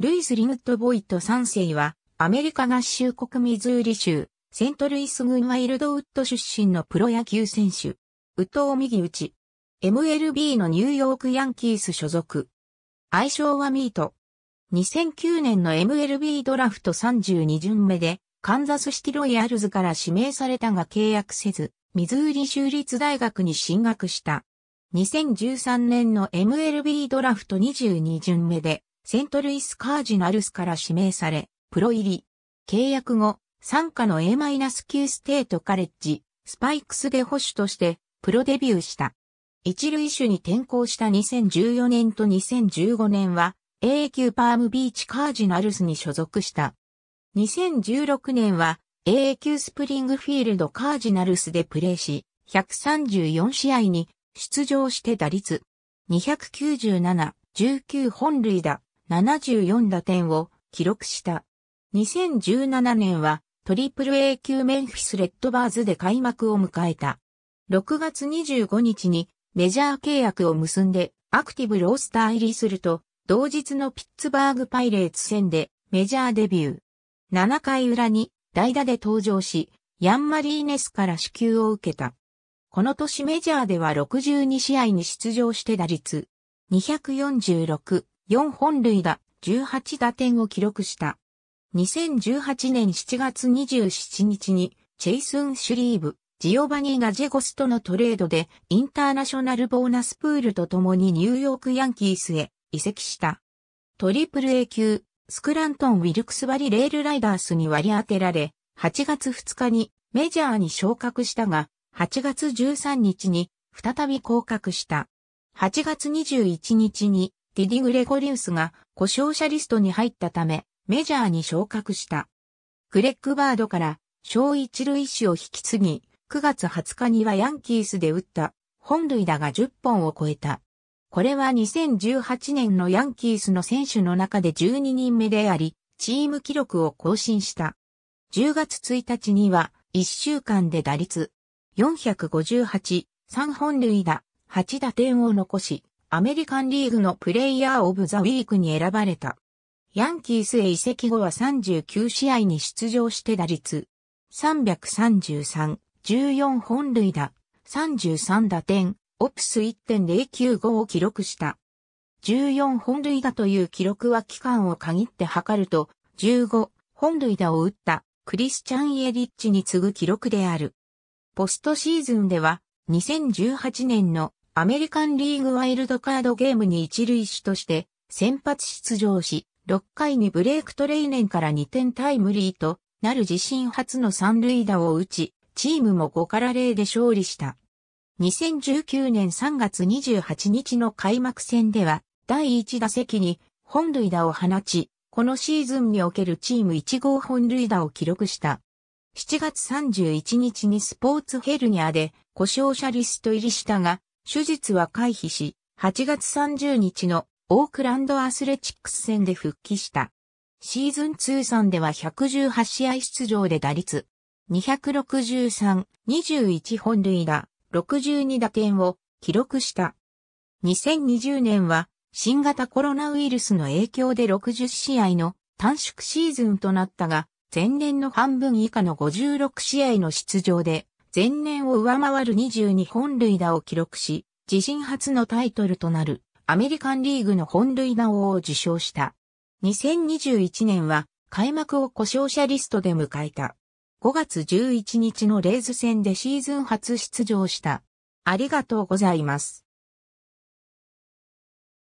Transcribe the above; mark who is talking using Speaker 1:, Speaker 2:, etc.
Speaker 1: ルイス・リムット・ボイト3世は、アメリカ合衆国ミズーリ州、セントルイス郡ワイルドウッド出身のプロ野球選手。ウトウ右打ち。MLB のニューヨークヤンキース所属。愛称はミート。2009年の MLB ドラフト32巡目で、カンザスシティロイヤルズから指名されたが契約せず、ミズーリ州立大学に進学した。2013年の MLB ドラフト22巡目で、セントルイス・カージナルスから指名され、プロ入り。契約後、参加の A-9 ステートカレッジ、スパイクスで保守としてプロデビューした。一塁手に転向した2014年と2015年は A 級パームビーチカージナルスに所属した。2016年は A 級スプリングフィールドカージナルスでプレーし、134試合に出場して打率297、19本塁打、74打点を記録した。2017年はトリプル A 級メンフィスレッドバーズで開幕を迎えた。6月25日にメジャー契約を結んでアクティブロースター入りすると、同日のピッツバーグパイレーツ戦でメジャーデビュー。7回裏に代打で登場し、ヤンマリーネスから支給を受けた。この年メジャーでは62試合に出場して打率246、4本塁打、18打点を記録した。2018年7月27日に、チェイスン・シュリーブ、ジオバニーがジェゴスとのトレードで、インターナショナルボーナスプールと共にニューヨークヤンキースへ移籍した。トリプル A 級、スクラントン・ウィルクスバリ・レールライダースに割り当てられ、8月2日にメジャーに昇格したが、8月13日に再び降格した。8月21日にティディ・グレゴリウスが故障者リストに入ったため、メジャーに昇格した。グレッグ・バードから小一塁手を引き継ぎ、9月20日にはヤンキースで打った本塁打が10本を超えた。これは2018年のヤンキースの選手の中で12人目であり、チーム記録を更新した。10月1日には1週間で打率458、3本塁打、8打点を残し、アメリカンリーグのプレイヤーオブザウィークに選ばれた。ヤンキースへ移籍後は39試合に出場して打率333、14本塁打、33打点、オプス1.095を記録した。14本塁打という記録は期間を限って測ると、15本塁打を打ったクリスチャン・イエリッチに次ぐ記録である。ポストシーズンでは2018年のアメリカンリーグワイルドカードゲームに一塁手として先発出場し、6回にブレイクトレイネンから2点タイムリーとなる自身初の三塁打を打ち、チームも5から0で勝利した。2019年3月28日の開幕戦では、第1打席に本塁打を放ち、このシーズンにおけるチーム1号本塁打を記録した。7月31日にスポーツヘルニアで故障者リスト入りしたが、手術は回避し、8月30日のオークランドアスレチックス戦で復帰した。シーズン通算では118試合出場で打率263、21本塁打、62打点を記録した。2020年は新型コロナウイルスの影響で60試合の短縮シーズンとなったが、前年の半分以下の56試合の出場で前年を上回る22本塁打を記録し、自身初のタイトルとなるアメリカンリーグの本塁打王を受賞した。2021年は開幕を故障者リストで迎えた。5月11日のレイズ戦でシーズン初出場した。ありがとうございます。